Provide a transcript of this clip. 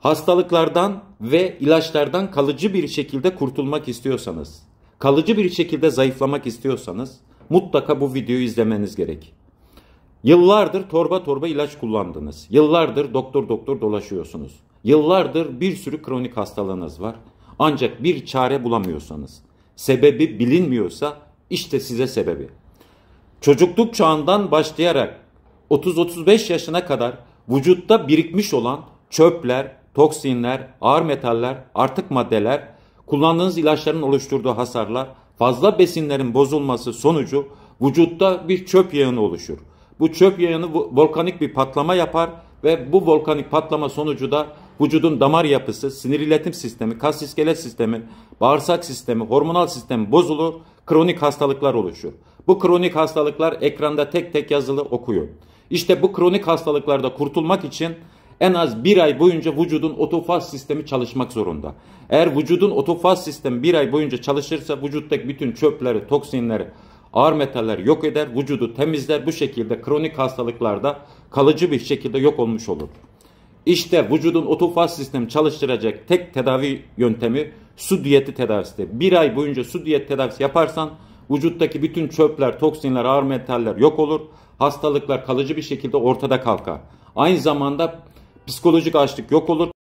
Hastalıklardan ve ilaçlardan kalıcı bir şekilde kurtulmak istiyorsanız, kalıcı bir şekilde zayıflamak istiyorsanız mutlaka bu videoyu izlemeniz gerek. Yıllardır torba torba ilaç kullandınız. Yıllardır doktor doktor dolaşıyorsunuz. Yıllardır bir sürü kronik hastalığınız var. Ancak bir çare bulamıyorsanız, sebebi bilinmiyorsa işte size sebebi. Çocukluk çağından başlayarak 30-35 yaşına kadar vücutta birikmiş olan çöpler, toksinler, ağır metaller, artık maddeler, kullandığınız ilaçların oluşturduğu hasarlar, fazla besinlerin bozulması sonucu vücutta bir çöp yağını oluşur. Bu çöp yağını volkanik bir patlama yapar ve bu volkanik patlama sonucu da vücudun damar yapısı, sinir iletim sistemi, kas iskelet sistemi, bağırsak sistemi, hormonal sistemi bozulur, kronik hastalıklar oluşur. Bu kronik hastalıklar ekranda tek tek yazılı okuyor. İşte bu kronik hastalıklarda kurtulmak için en az bir ay boyunca vücudun otofaz sistemi çalışmak zorunda. Eğer vücudun otofaz sistemi bir ay boyunca çalışırsa vücuttaki bütün çöpleri, toksinleri, ağır metalleri yok eder, vücudu temizler. Bu şekilde kronik hastalıklarda kalıcı bir şekilde yok olmuş olur. İşte vücudun otofaz sistemi çalıştıracak tek tedavi yöntemi su diyeti tedavisidir. Bir ay boyunca su diyet tedavisi yaparsan vücuttaki bütün çöpler, toksinler, ağır metaller yok olur. Hastalıklar kalıcı bir şekilde ortada kalkar. Aynı zamanda Psikolojik açlık yok olur.